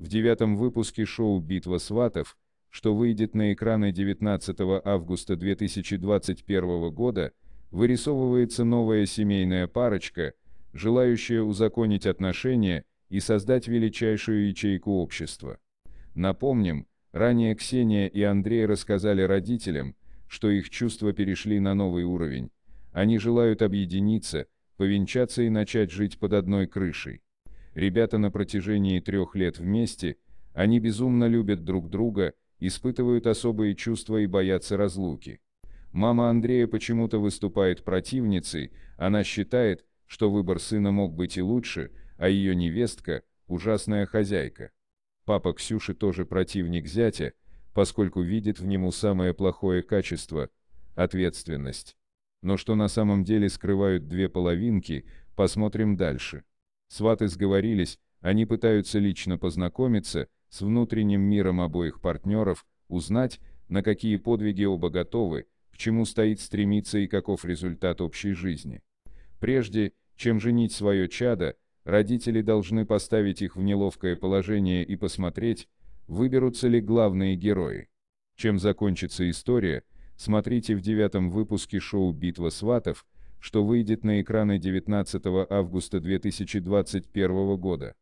В девятом выпуске шоу «Битва сватов», что выйдет на экраны 19 августа 2021 года, вырисовывается новая семейная парочка, желающая узаконить отношения и создать величайшую ячейку общества. Напомним, ранее Ксения и Андрей рассказали родителям, что их чувства перешли на новый уровень. Они желают объединиться, повенчаться и начать жить под одной крышей. Ребята на протяжении трех лет вместе, они безумно любят друг друга, испытывают особые чувства и боятся разлуки. Мама Андрея почему-то выступает противницей, она считает, что выбор сына мог быть и лучше, а ее невестка – ужасная хозяйка. Папа Ксюши тоже противник зятя, поскольку видит в нему самое плохое качество – ответственность. Но что на самом деле скрывают две половинки, посмотрим дальше. Сваты сговорились, они пытаются лично познакомиться с внутренним миром обоих партнеров, узнать, на какие подвиги оба готовы, к чему стоит стремиться и каков результат общей жизни. Прежде, чем женить свое чадо, родители должны поставить их в неловкое положение и посмотреть, выберутся ли главные герои. Чем закончится история, смотрите в девятом выпуске шоу «Битва сватов», что выйдет на экраны 19 августа 2021 года.